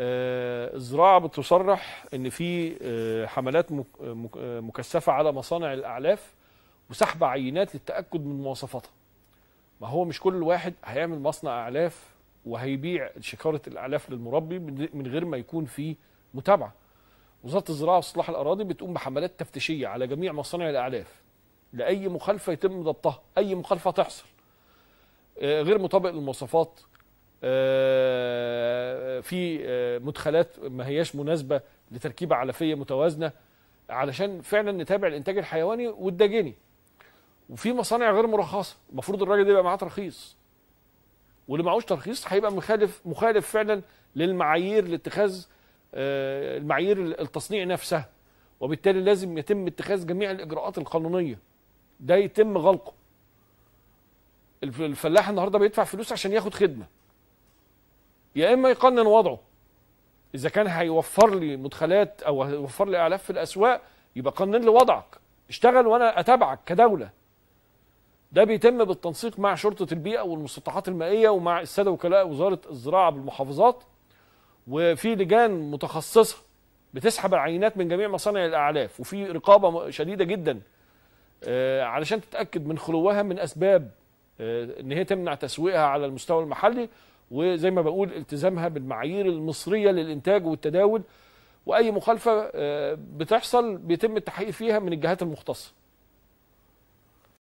آه، الزراعه بتصرح ان في آه، حملات آه، مكثفه على مصانع الاعلاف وسحب عينات للتاكد من مواصفاتها ما هو مش كل واحد هيعمل مصنع اعلاف وهيبيع شكاره الاعلاف للمربي من غير ما يكون في متابعه وزاره الزراعه واصلاح الاراضي بتقوم بحملات تفتيشيه على جميع مصانع الاعلاف لاي مخالفه يتم ضبطها اي مخالفه تحصل غير مطابق للمواصفات آه، في آه، مدخلات ما هياش مناسبه لتركيبه علفيه متوازنه علشان فعلا نتابع الانتاج الحيواني والدجني وفي مصانع غير مرخصه المفروض الراجل ده يبقى معاه ترخيص واللي معهوش ترخيص هيبقى مخالف مخالف فعلا للمعايير لاتخاذ آه، المعايير التصنيع نفسها وبالتالي لازم يتم اتخاذ جميع الاجراءات القانونيه ده يتم غلقه الفلاح النهارده بيدفع فلوس عشان ياخد خدمه يا اما يقنن وضعه اذا كان هيوفر لي مدخلات او هيوفر لي اعلاف في الاسواق يبقى قنن لي وضعك اشتغل وانا اتابعك كدوله ده بيتم بالتنسيق مع شرطه البيئه والمسطحات المائيه ومع الساده وكلاء وزاره الزراعه بالمحافظات وفي لجان متخصصه بتسحب العينات من جميع مصانع الاعلاف وفي رقابه شديده جدا آه، علشان تتاكد من خلوها من اسباب آه، ان هي تمنع تسويقها على المستوى المحلي وزي ما بقول التزامها بالمعايير المصريه للانتاج والتداول واي مخالفه آه، بتحصل بيتم التحقيق فيها من الجهات المختصه